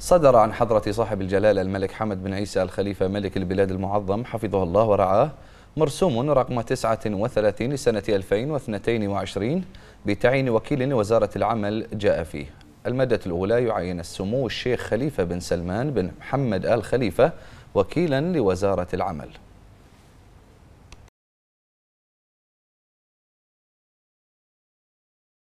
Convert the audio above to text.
صدر عن حضرة صاحب الجلالة الملك حمد بن عيسى الخليفة ملك البلاد المعظم حفظه الله ورعاه مرسوم رقم 39 لسنة 2022 بتعيين وكيل لوزارة العمل جاء فيه المادة الأولى يعين السمو الشيخ خليفة بن سلمان بن محمد آل خليفة وكيلا لوزارة العمل